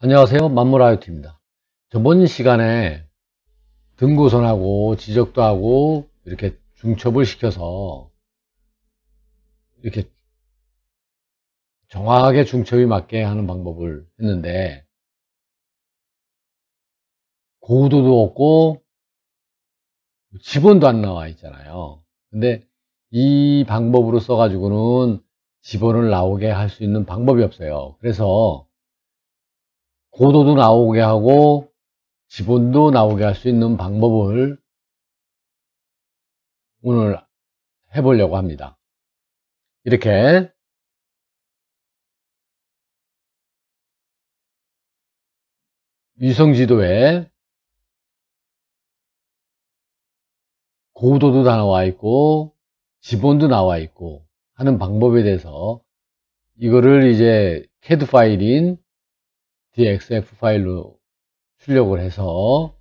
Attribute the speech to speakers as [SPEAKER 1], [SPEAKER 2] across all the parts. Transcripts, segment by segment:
[SPEAKER 1] 안녕하세요 만물아이오티입니다 저번 시간에 등고선하고
[SPEAKER 2] 지적도 하고 이렇게 중첩을 시켜서 이렇게
[SPEAKER 1] 정확하게 중첩이 맞게 하는 방법을 했는데 고도도 없고 지번도 안 나와 있잖아요 근데 이 방법으로 써가지고는
[SPEAKER 2] 지번을 나오게 할 수 있는 방법이 없어요 그래서
[SPEAKER 1] 고도도 나오게 하고 지분도 나오게 할 수 있는 방법을 오늘 해보려고 합니다. 이렇게 위성지도에 고도도 다 나와 있고 지본도 나와 있고 하는
[SPEAKER 2] 방법에 대해서 이거를 이제 캐드 파일인
[SPEAKER 1] DXF 파일로 출력을 해서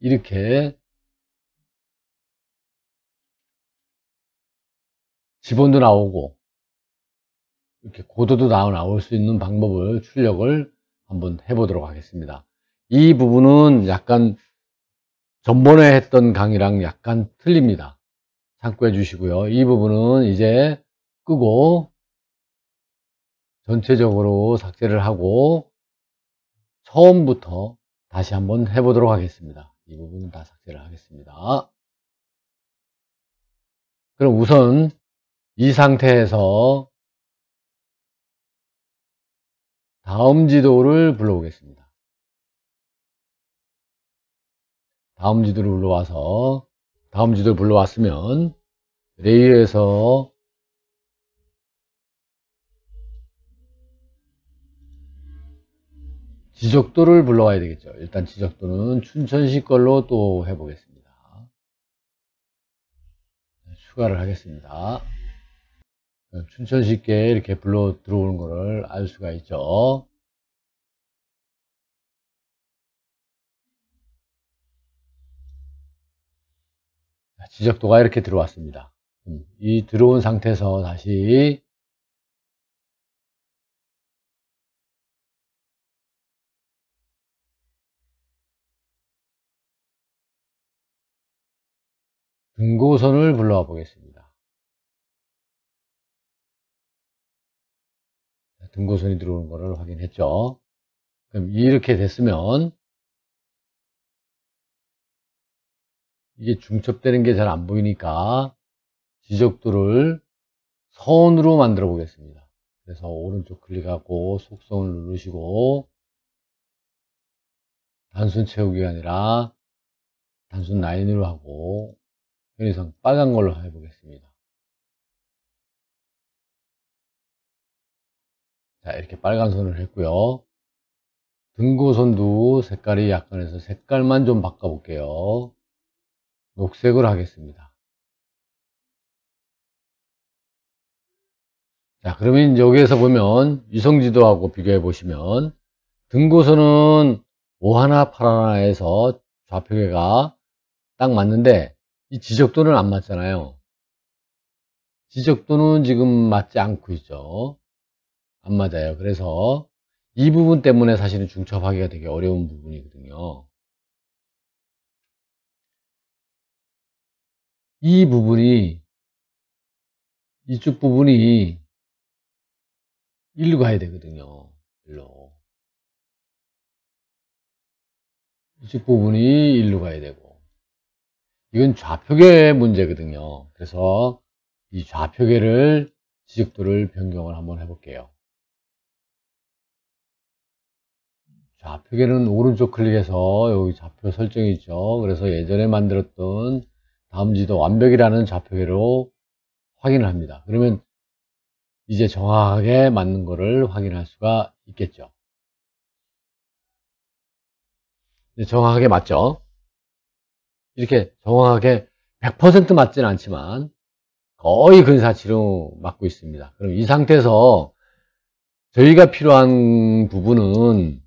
[SPEAKER 1] 이렇게 지번도 나오고 이렇게 고도도 나올 수 있는 방법을
[SPEAKER 2] 출력을 한번 해보도록 하겠습니다. 이 부분은 약간 전번에 했던 강의랑 약간 틀립니다. 참고해 주시고요. 이 부분은 이제 끄고 전체적으로 삭제를 하고 처음부터 다시 한번 해보도록 하겠습니다. 이
[SPEAKER 1] 부분은 다 삭제를 하겠습니다. 그럼 우선 이 상태에서 다음 지도를 불러오겠습니다.
[SPEAKER 2] 다음 지도를 불러와서 다음 지도를 불러왔으면 레이에서 어 지적도를 불러와야 되겠죠. 일단 지적도는 춘천시 걸로 또 해보겠습니다. 추가를 하겠습니다.
[SPEAKER 1] 춘천시께 이렇게 불러 들어오는 것을 알 수가 있죠. 지적도가 이렇게 들어왔습니다. 음, 이 들어온 상태에서 다시 등고선을 불러와 보겠습니다. 등고선이 들어오는 것을 확인했죠. 그럼 이렇게 됐으면 이게 중첩되는 게 잘 안 보이니까 지적도를
[SPEAKER 2] 선으로 만들어 보겠습니다. 그래서 오른쪽 클릭하고 속성을
[SPEAKER 1] 누르시고 단순 채우기가 아니라 단순 라인으로 하고 편의상 빨간 걸로 해보겠습니다. 자, 이렇게 빨간 선을
[SPEAKER 2] 했고요. 등고선도 색깔이 약간해서 색깔만 좀 바꿔볼게요.
[SPEAKER 1] 녹색으로 하겠습니다. 자, 그러면 여기에서 보면 유성지도하고 비교해
[SPEAKER 2] 보시면 등고선은 5 1 8 1에서 좌표계가 딱 맞는데 이 지적도는 안 맞잖아요. 지적도는 지금 맞지 않고 있죠. 안 맞아요. 그래서
[SPEAKER 1] 이 부분 때문에 사실은 중첩하기가 되게 어려운 부분이거든요. 이 부분이 이쪽 부분이 일로 가야 되거든요. 일로. 이쪽 부분이 일로 가야
[SPEAKER 2] 되고 이건 좌표계 문제거든요. 그래서 이 좌표계를 지적도를 변경을 한번 해볼게요. 좌표계는 오른쪽 클릭해서 여기 좌표 설정이 있죠. 그래서 예전에 만들었던 다음 지도 완벽이라는 좌표계로 확인을 합니다. 그러면 이제 정확하게 맞는 거를 확인할 수가 있겠죠. 네, 정확하게 맞죠? 이렇게 정확하게 100% 맞지는 않지만 거의 근사치로 맞고 있습니다. 그럼 이 상태에서 저희가 필요한
[SPEAKER 1] 부분은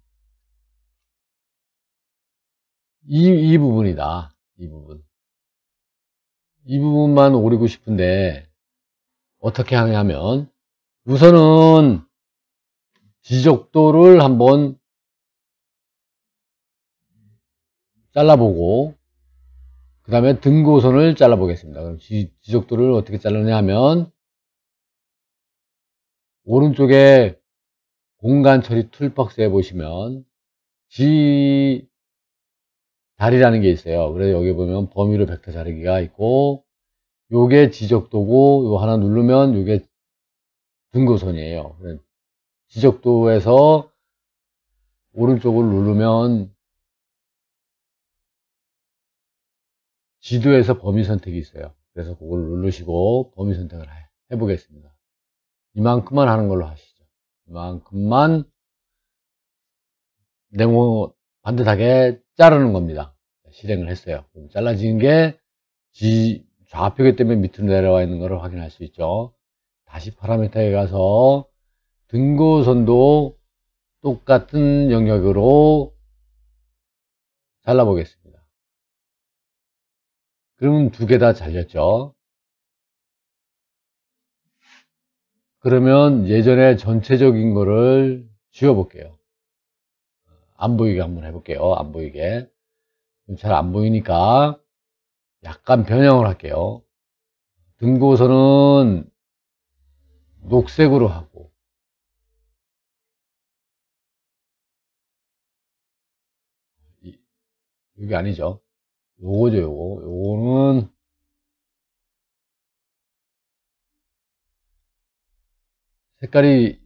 [SPEAKER 1] 이, 이 부분이다. 이 부분. 이 부분만 오리고 싶은데
[SPEAKER 2] 어떻게 하냐면 우선은 지적도를 한번 잘라보고 그 다음에 등고선을 잘라 보겠습니다. 그럼 지, 지속도를 어떻게 자르냐 하면
[SPEAKER 1] 오른쪽에 공간 처리 툴박스에 보시면 지달이라는게 있어요.
[SPEAKER 2] 그래서 여기 보면 범위로 벡터 자르기가 있고 요게 지적도고 요 하나
[SPEAKER 1] 누르면 요게 등고선이에요. 지적도에서 오른쪽을 누르면
[SPEAKER 2] 지도에서 범위 선택이 있어요. 그래서 그걸 누르시고 범위 선택을 해, 보겠습니다 이만큼만 하는 걸로 하시죠. 이만큼만 네모 반듯하게 자르는 겁니다. 실행을 했어요. 잘라진게 지, 좌표기 때문에 밑으로 내려와 있는 것을 확인할 수 있죠. 다시 파라미터에 가서 등고선도
[SPEAKER 1] 똑같은 영역으로 잘라보겠습니다. 그러면 두 개 다 잘렸죠.
[SPEAKER 2] 그러면 예전에 전체적인 거를 지워볼게요. 안 보이게 한번 해볼게요. 안 보이게. 잘 안
[SPEAKER 1] 보이니까 약간 변형을 할게요. 등고선은 녹색으로 하고 여기 아니죠. 요거죠, 요거. 요거는
[SPEAKER 2] 색깔이만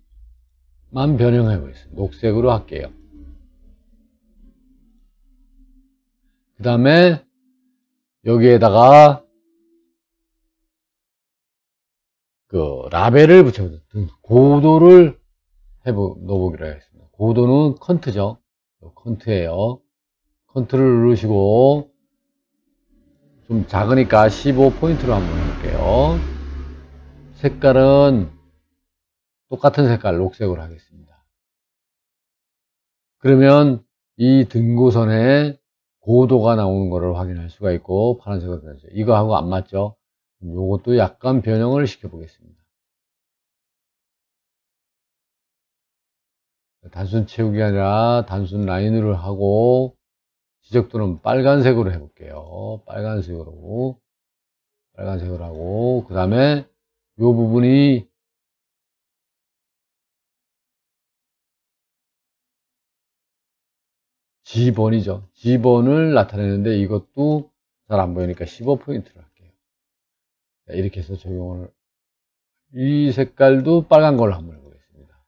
[SPEAKER 2] 변형하고 있어요. 녹색으로 할게요. 그 다음에 여기에다가 그 라벨을 붙여서 고도를 해보, 넣어보기로 하겠습니다. 고도는 컨트죠. 컨트예요. 컨트를 누르시고 좀 작으니까 15포인트로 한번 볼게요 색깔은 똑같은 색깔 녹색으로 하겠습니다. 그러면 이등고선에 고도가 나오는 것을
[SPEAKER 1] 확인할 수가 있고 파란색으로 변했죠. 이거하고 안 맞죠? 이것도 약간 변형을 시켜보겠습니다. 단순 채우기 아니라 단순 라인으로 하고 지적도는 빨간색으로 해볼게요. 빨간색으로. 빨간색으로 하고, 그 다음에 이 부분이 G번이죠. G번을 나타내는데
[SPEAKER 2] 이것도 잘 안 보이니까 15포인트로 할게요. 이렇게 해서 적용을, 이 색깔도 빨간 걸로 한번 해보겠습니다.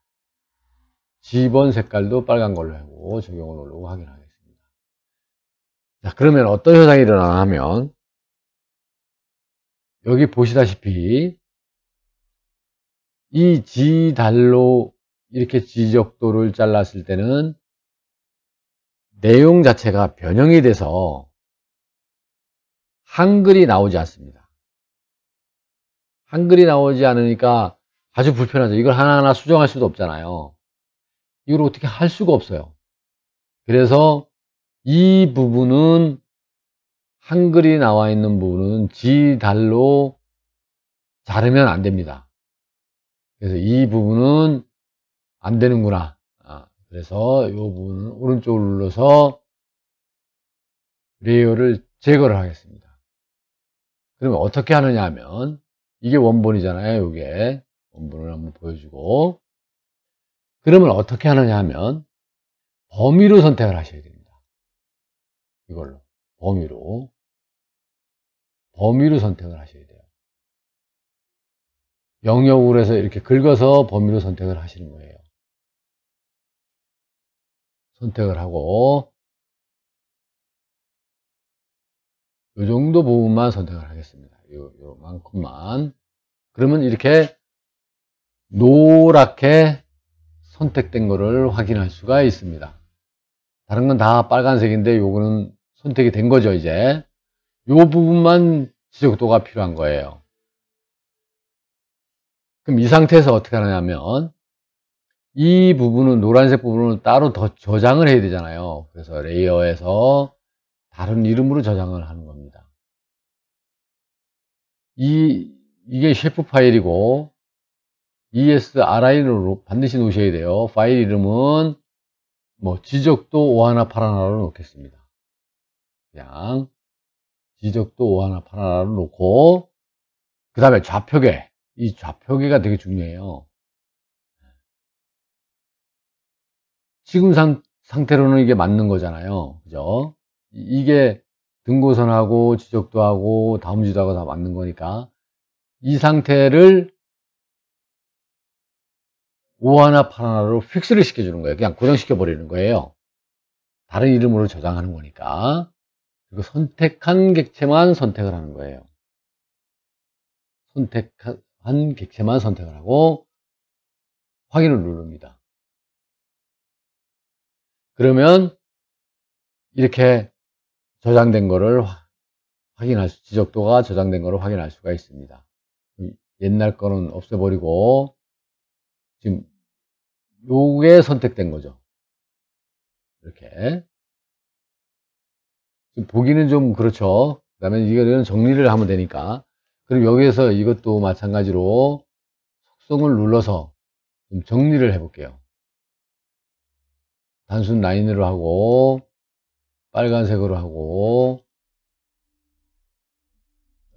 [SPEAKER 2] G번 색깔도 빨간 걸로 하고 적용을 올리고 확인하겠습니다. 자, 그러면 어떤 현상이 일어나나 하면, 여기 보시다시피, 이 지달로 이렇게 지적도를 잘랐을
[SPEAKER 1] 때는 내용 자체가 변형이 돼서 한글이 나오지 않습니다. 한글이 나오지
[SPEAKER 2] 않으니까 아주 불편하죠. 이걸 하나하나 수정할 수도 없잖아요. 이걸 어떻게 할 수가 없어요. 그래서 이 부분은 한글이 나와 있는 부분은 지달로 자르면 안 됩니다. 그래서 이 부분은 안 되는구나. 아, 그래서 이 부분은 오른쪽을 눌러서 레이어를 제거를 하겠습니다. 그러면 어떻게 하느냐 하면 이게 원본이잖아요. 이게 원본을 한번 보여주고 그러면 어떻게 하느냐 하면
[SPEAKER 1] 범위로 선택을 하셔야 됩니다. 이걸로 범위로 범위로 선택을 하셔야 돼요. 영역으로 해서 이렇게 긁어서 범위로 선택을 하시는 거예요. 선택을 하고 이 정도 부분만 선택을 하겠습니다. 요, 요만큼만 그러면
[SPEAKER 2] 이렇게 노랗게 선택된 거를 확인할 수가 있습니다. 다른 건 다 빨간색인데 요거는 선택이 된 거죠, 이제. 이 부분만 지적도가 필요한 거예요. 그럼 이 상태에서 어떻게 하냐면 이 부분은 노란색 부분은 따로 더 저장을 해야 되잖아요. 그래서 레이어에서 다른 이름으로 저장을 하는 겁니다. 이 이게 셰프 파일이고 ESRI로 반드시 놓으셔야 돼요. 파일 이름은 뭐 지적도 5 1 8 1로 놓겠습니다. 그냥
[SPEAKER 1] 지적도 5 하나 팔 하나로 놓고 그 다음에 좌표계 이 좌표계가 되게 중요해요 지금 상, 상태로는 이게 맞는 거잖아요 그죠 이게
[SPEAKER 2] 등고선하고 지적도 하고 다음지도 하고 다 맞는 거니까 이 상태를 5하나 8하나로 픽스를 시켜주는 거예요 그냥 고정시켜 버리는 거예요 다른 이름으로 저장하는 거니까 그리고 선택한
[SPEAKER 1] 객체만 선택을 하는 거예요. 선택한 객체만 선택을 하고 확인을 누릅니다. 그러면 이렇게 저장된 거를
[SPEAKER 2] 확인할 수, 지적도가 저장된 거를 확인할 수가 있습니다. 음, 옛날
[SPEAKER 1] 거는 없애버리고 지금 요게 선택된 거죠. 이렇게 보기는 좀
[SPEAKER 2] 그렇죠. 그다음에 이거는 정리를 하면 되니까. 그리고 여기에서 이것도 마찬가지로 속성을 눌러서 좀 정리를 해볼게요. 단순 라인으로 하고 빨간색으로 하고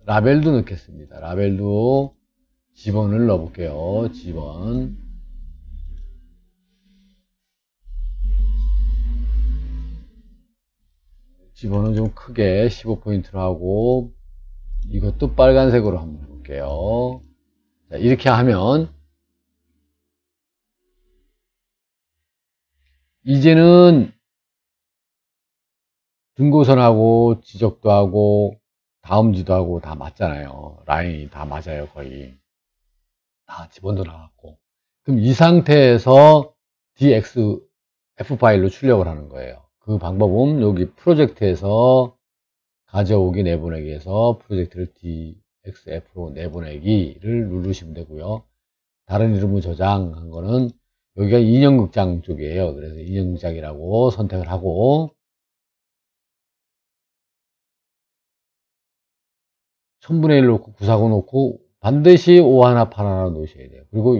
[SPEAKER 2] 라벨도 넣겠습니다. 라벨도 집어을 넣어볼게요. 집원. 15는 좀 크게 15포인트로 하고 이것도 빨간색으로 한번 볼게요. 자, 이렇게 하면 이제는 등고선하고 지적도 하고 다음지도 하고 다 맞잖아요. 라인이 다 맞아요, 거의. 다 집어넣어놨고. 그럼 이 상태에서 DX F 파일로 출력을 하는 거예요. 그 방법은 여기 프로젝트에서 가져오기 내보내기에서 프로젝트를 DXF로 내보내기를 누르시면 되고요. 다른 이름으로 저장한 거는 여기가 인형극장 쪽이에요. 그래서
[SPEAKER 1] 인형극장이라고 선택을 하고 천분의 1 놓고 구사고 놓고 반드시 5 하나
[SPEAKER 2] 8 하나 놓으셔야 돼요. 그리고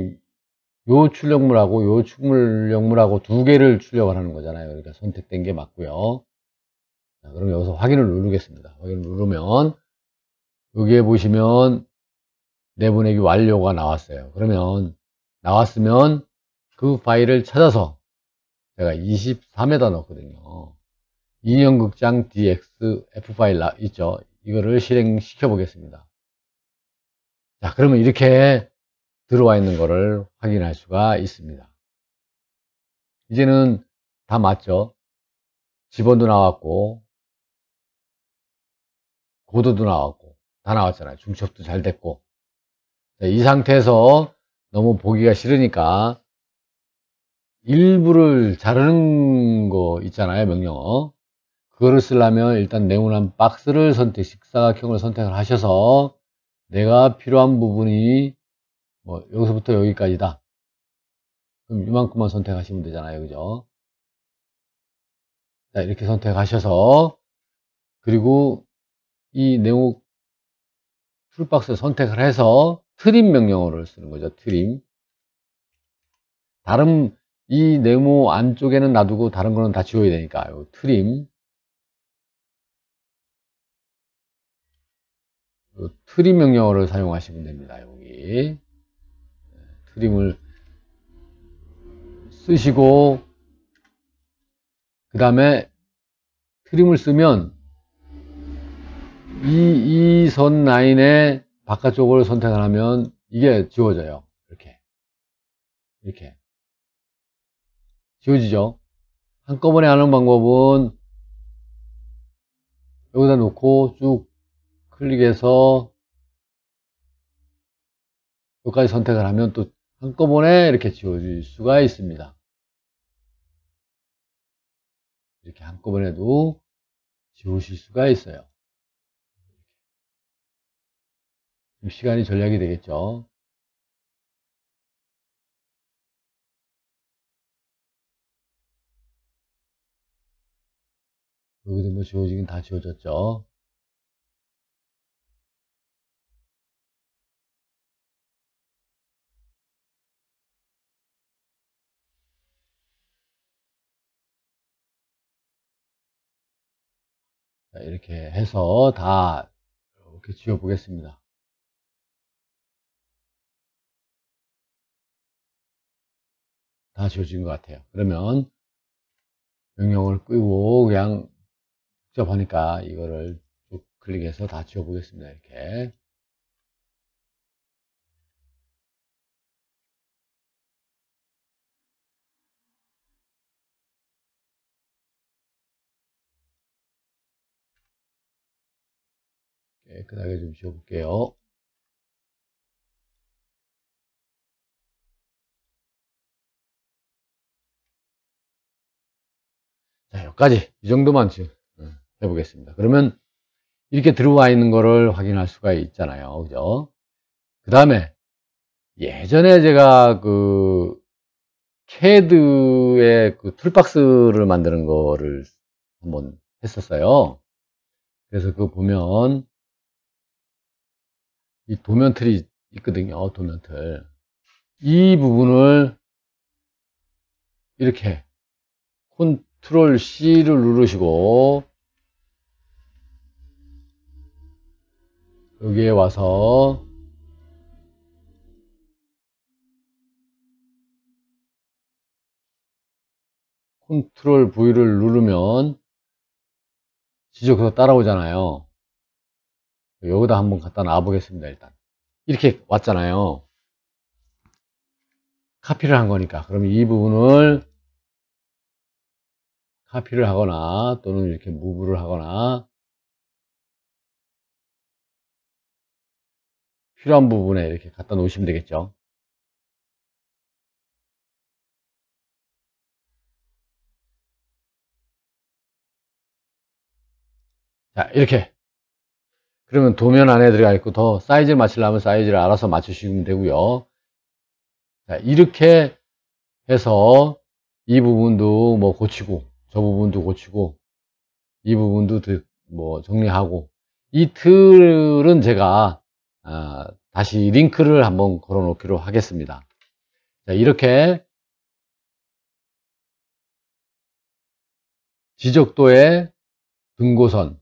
[SPEAKER 2] 요 출력물하고 요 출력물하고 두 개를 출력을 하는 거잖아요. 그러니까 선택된 게 맞고요. 자, 그럼 여기서 확인을 누르겠습니다. 확인을 누르면 여기에 보시면 내보내기 완료가 나왔어요. 그러면 나왔으면 그 파일을 찾아서 제가 23에다 넣었거든요. 인형극장 DX F 파일 있죠. 이거를 실행시켜 보겠습니다. 자, 그러면 이렇게
[SPEAKER 1] 들어와 있는 것을 확인할 수가 있습니다. 이제는 다 맞죠? 지번도 나왔고 고도도 나왔고 다 나왔잖아요. 중첩도 잘 됐고 이
[SPEAKER 2] 상태에서 너무 보기가 싫으니까 일부를 자르는 거 있잖아요. 명령어 그거를 쓰려면 일단 네모난 박스를 선택, 식사각형을 선택을 하셔서 내가 필요한 부분이
[SPEAKER 1] 뭐 여기서부터 여기까지다. 그럼 이만큼만 선택하시면 되잖아요. 그죠? 자, 이렇게 선택하셔서 그리고 이 네모 툴박스 선택을 해서 트림 명령어를
[SPEAKER 2] 쓰는 거죠. 트림. 다른 이 네모 안쪽에는 놔두고 다른 거는 다 지워야 되니까 요 트림 요 트림 명령어를 사용하시면 됩니다. 여기 트림을 쓰시고 그 다음에 트림을 쓰면 이, 이 선 라인의 바깥쪽을 선택을 하면 이게 지워져요. 이렇게. 이렇게. 지워지죠. 한꺼번에 하는 방법은 여기다 놓고 쭉 클릭해서 여기까지 선택을 하면 또 한꺼번에 이렇게 지워질 수가 있습니다.
[SPEAKER 1] 이렇게 한꺼번에도 지우실 수가 있어요. 시간이 절약이 되겠죠. 여기도 뭐 지워지긴 다 지워졌죠. 이렇게 해서 다 이렇게 지워 보겠습니다. 다 지워진 것 같아요. 그러면 명령을 끄고 그냥 직접 하니까 이거를 쭉 클릭해서 다 지워보겠습니다. 이렇게 깨끗하게 예, 좀 지워볼게요. 자, 여기까지 이 정도만 지금 예, 해보겠습니다. 그러면
[SPEAKER 2] 이렇게 들어와 있는 거를 확인할 수가 있잖아요. 그죠? 그 다음에 예전에 제가 그 캐드의 그 툴박스를 만드는 거를 한번 했었어요. 그래서 그 보면 이 도면틀이 있거든요. 도면틀. 이 부분을 이렇게 컨트롤 C를 누르시고
[SPEAKER 1] 여기에 와서 컨트롤 V를 누르면 지적해서 따라오잖아요.
[SPEAKER 2] 여기다 한번 갖다 놔 보겠습니다 일단 이렇게 왔잖아요 카피를 한 거니까 그럼 이 부분을
[SPEAKER 1] 카피를 하거나 또는 이렇게 무브를 하거나 필요한 부분에 이렇게 갖다 놓으시면 되겠죠 자 이렇게
[SPEAKER 2] 그러면 도면 안에 들어가 있고 더 사이즈를 맞추려면 사이즈를 알아서 맞추시면 되고요. 자, 이렇게 해서 이 부분도 뭐 고치고 저 부분도 고치고 이 부분도 뭐 정리하고 이 틀은 제가 아, 다시 링크를 한번 걸어
[SPEAKER 1] 놓기로 하겠습니다. 자, 이렇게 지적도의 등고선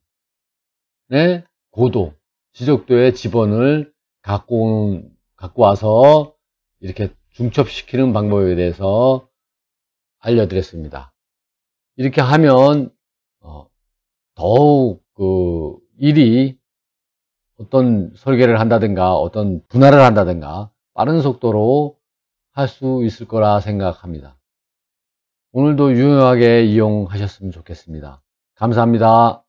[SPEAKER 2] 네, 고도, 지적도의 지번을 갖고, 온, 갖고 와서 이렇게 중첩시키는 방법에 대해서 알려드렸습니다. 이렇게 하면 어, 더욱 그 일이 어떤 설계를 한다든가 어떤 분할을 한다든가 빠른 속도로 할 수 있을 거라 생각합니다. 오늘도
[SPEAKER 1] 유용하게 이용하셨으면 좋겠습니다. 감사합니다.